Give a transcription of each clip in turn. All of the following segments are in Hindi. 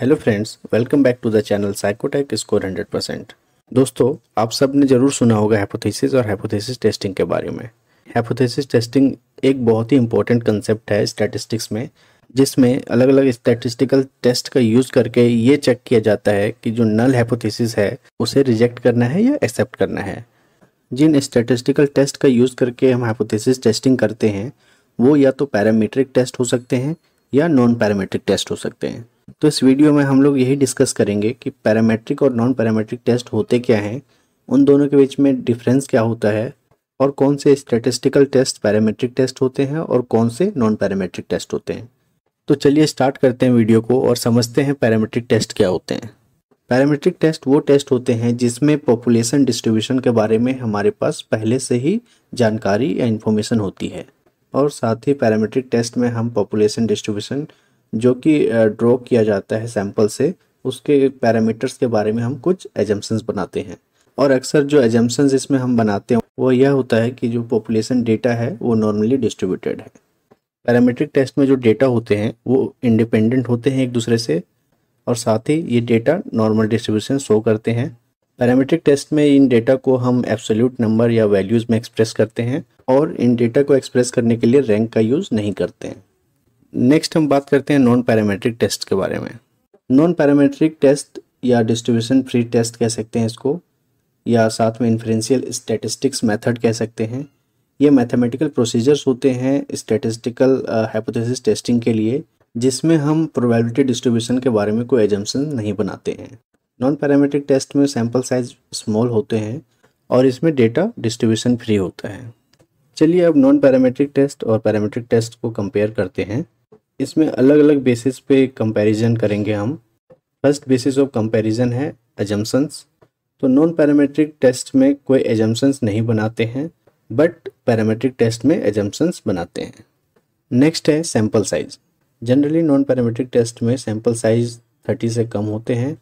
hello friends welcome back to the channel psychotech score 100 percent दोस्तों आप सब ने ज़रूर सुना होगा हैपोथेसिस और हैपोथेसिस टेस्टिंग के बारे में हैपोथेसिस टेस्टिंग एक बहुत ही इंपॉर्टेंट कंसेप्ट है स्टैटिस्टिक्स में जिसमें अलग अलग स्टैटिस्टिकल टेस्ट का यूज़ करके ये चेक किया जाता है कि जो नल हैपोथेसिस है उसे रिजेक्ट करना है या एक्सेप्ट करना है जिन स्टैटिस्टिकल टेस्ट का यूज़ करके हम हैपोथीसिस टेस्टिंग करते हैं वो या तो पैरामीट्रिक टेस्ट हो सकते हैं या नॉन पैरामीट्रिक टेस्ट हो सकते हैं तो इस वीडियो में हम लोग यही डिस्कस करेंगे कि पैरामेट्रिक और नॉन पैरामेट्रिक टेस्ट होते क्या हैं उन दोनों के बीच में डिफरेंस क्या होता है और कौन से स्टेटिस्टिकल टेस्ट पैरामेट्रिक टेस्ट होते हैं और कौन से नॉन पैरामेट्रिक टेस्ट होते हैं तो चलिए स्टार्ट करते हैं वीडियो को और समझते हैं पैरामेट्रिक टेस्ट क्या होते हैं पैरामेट्रिक टेस्ट वो टेस्ट होते हैं जिसमें पॉपुलेशन डिस्ट्रीब्यूशन के बारे में हमारे पास पहले से ही जानकारी या इन्फॉर्मेशन होती है और साथ ही पैरामेट्रिक टेस्ट में हम पॉपुलेशन डिस्ट्रीब्यूशन जो कि ड्रॉ किया जाता है सैम्पल से उसके पैरामीटर्स के बारे में हम कुछ एजम्पन्स बनाते हैं और अक्सर जो एजम्पन्स इसमें हम बनाते हैं वो यह होता है कि जो पॉपुलेशन डेटा है वो नॉर्मली डिस्ट्रीब्यूटेड है पैरामेट्रिक टेस्ट में जो डेटा होते हैं वो इंडिपेंडेंट होते हैं एक दूसरे से और साथ ही ये डेटा नॉर्मल डिस्ट्रीब्यूशन शो करते हैं पैरामेट्रिक टेस्ट में इन डेटा को हम एब्सोल्यूट नंबर या वैल्यूज़ में एक्सप्रेस करते हैं और इन डेटा को एक्सप्रेस करने के लिए रैंक का यूज़ नहीं करते हैं नेक्स्ट हम बात करते हैं नॉन पैरामेट्रिक टेस्ट के बारे में नॉन पैरामेट्रिक टेस्ट या डिस्ट्रीब्यूशन फ्री टेस्ट कह सकते हैं इसको या साथ में इन्फ्रेंशियल स्टेटिस्टिक्स मेथड कह सकते हैं ये मैथमेटिकल प्रोसीजर्स होते हैं स्टेटिस्टिकल हाइपोथेसिस टेस्टिंग के लिए जिसमें हम प्रोबेबिलिटी डिस्ट्रीब्यूशन के बारे में कोई एजम्पन नहीं बनाते हैं नॉन पैरामेट्रिक टेस्ट में सैम्पल साइज स्मॉल होते हैं और इसमें डेटा डिस्ट्रीब्यूशन फ्री होता है चलिए अब नॉन पैरामेट्रिक टेस्ट और पैरामेट्रिक टेस्ट को कंपेयर करते हैं इसमें अलग अलग बेसिस पे कंपैरिजन करेंगे हम फर्स्ट बेसिस ऑफ कंपैरिजन है एजम्सन्स तो नॉन पैरामेट्रिक टेस्ट में कोई एजम्सन्स नहीं बनाते हैं बट पैरामेट्रिक टेस्ट में एजम्सन्स बनाते हैं नेक्स्ट है sample size generally non parametric test में सैम्पल साइज़ थर्टी से कम होते हैं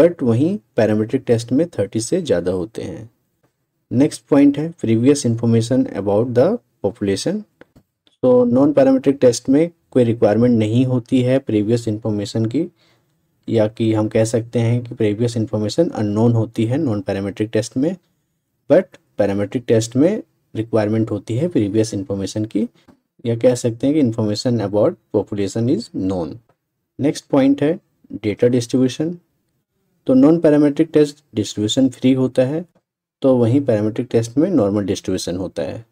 बट वहीं पैरामेट्रिक टेस्ट में थर्टी से ज़्यादा होते हैं नेक्स्ट पॉइंट है previous information about the population तो नॉन पैरामेट्रिक टेस्ट में कोई रिक्वायरमेंट नहीं होती है प्रीवियस इन्फॉर्मेशन की या कि हम कह सकते हैं कि प्रीवियस इन्फॉर्मेशन अननोन होती है नॉन पैरामेट्रिक टेस्ट में बट पैरामेट्रिक टेस्ट में रिक्वायरमेंट होती है प्रीवियस इन्फॉर्मेशन की या कह सकते हैं कि information about population is known next point है डेटा डिस्ट्रीब्यूशन तो non parametric test distribution free होता है तो वहीं पैरामेट्रिक टेस्ट में नॉर्मल डिस्ट्रीब्यूशन होता है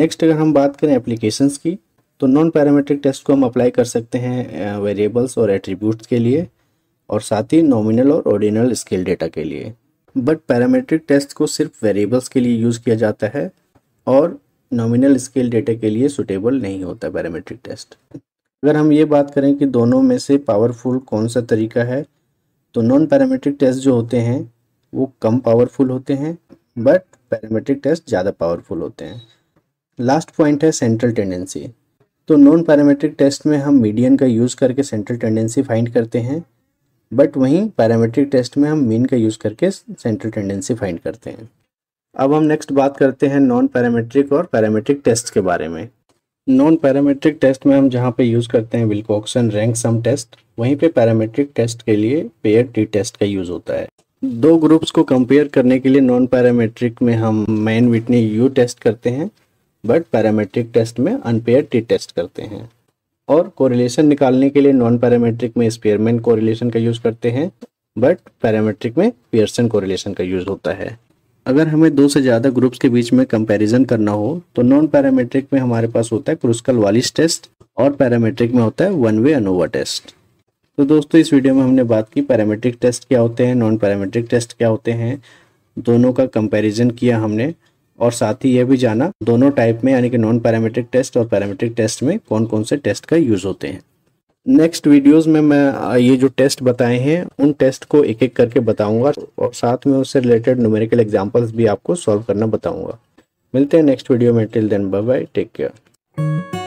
नेक्स्ट अगर हम बात करें एप्लीकेशंस की तो नॉन पैरामेट्रिक टेस्ट को हम अप्लाई कर सकते हैं वेरिएबल्स और एट्रीब्यूट्स के लिए और साथ ही नॉमिनल और ऑर्डिनल स्केल डेटा के लिए बट पैरामेट्रिक टेस्ट को सिर्फ वेरिएबल्स के लिए यूज़ किया जाता है और नॉमिनल स्केल डेटा के लिए सुटेबल नहीं होता पैरामेट्रिक टेस्ट अगर हम ये बात करें कि दोनों में से पावरफुल कौन सा तरीका है तो नॉन पैरामेट्रिक टेस्ट जो होते हैं वो कम पावरफुल होते हैं बट पैरामेट्रिक टेस्ट ज़्यादा पावरफुल होते हैं लास्ट पॉइंट है सेंट्रल टेंडेंसी तो नॉन पैरामेट्रिक टेस्ट में हम मीडियन का यूज़ करके सेंट्रल टेंडेंसी फाइंड करते हैं बट वहीं पैरामेट्रिक टेस्ट में हम मीन का यूज़ करके सेंट्रल टेंडेंसी फाइंड करते हैं अब हम नेक्स्ट बात करते हैं नॉन पैरामेट्रिक और पैरामेट्रिक टेस्ट के बारे में नॉन पैरामेट्रिक टेस्ट में हम जहाँ पे यूज़ करते हैं विल्कोक्सन रैंक सम टेस्ट वहीं पे पैरामेट्रिक टेस्ट के लिए पेयर टी टेस्ट का यूज़ होता है दो ग्रुप्स को कंपेयर करने के लिए नॉन पैरामेट्रिक में हम मैन विटनी यू टेस्ट करते हैं बट पैरामेट्रिक टेस्ट में अनपेयर टी टेस्ट करते हैं और कोरिलेशन निकालने के लिए नॉन पैरामेट्रिक में स्पेयरमैन कोरिलेशन का यूज़ करते हैं बट पैरामेट्रिक में पियर्सन कोरिलेशन का यूज़ होता है अगर हमें दो से ज़्यादा ग्रुप्स के बीच में कंपैरिजन करना हो तो नॉन पैरामेट्रिक में हमारे पास होता है क्रूसकल वालिस टेस्ट और पैरामेट्रिक में होता है वन वे अनोवा टेस्ट तो दोस्तों इस वीडियो में हमने बात की पैरामेट्रिक टेस्ट क्या होते हैं नॉन पैरामेट्रिक टेस्ट क्या होते हैं दोनों का कंपेरिजन किया हमने और साथ ही यह भी जाना दोनों टाइप में यानी कि नॉन पैरामेट्रिक टेस्ट और पैरामेट्रिक टेस्ट में कौन कौन से टेस्ट का यूज़ होते हैं नेक्स्ट वीडियोस में मैं ये जो टेस्ट बताए हैं उन टेस्ट को एक एक करके बताऊंगा और साथ में उससे रिलेटेड न्यूमेरिकल एग्जाम्पल्स भी आपको सॉल्व करना बताऊंगा मिलते हैं नेक्स्ट वीडियो में till then bye bye take care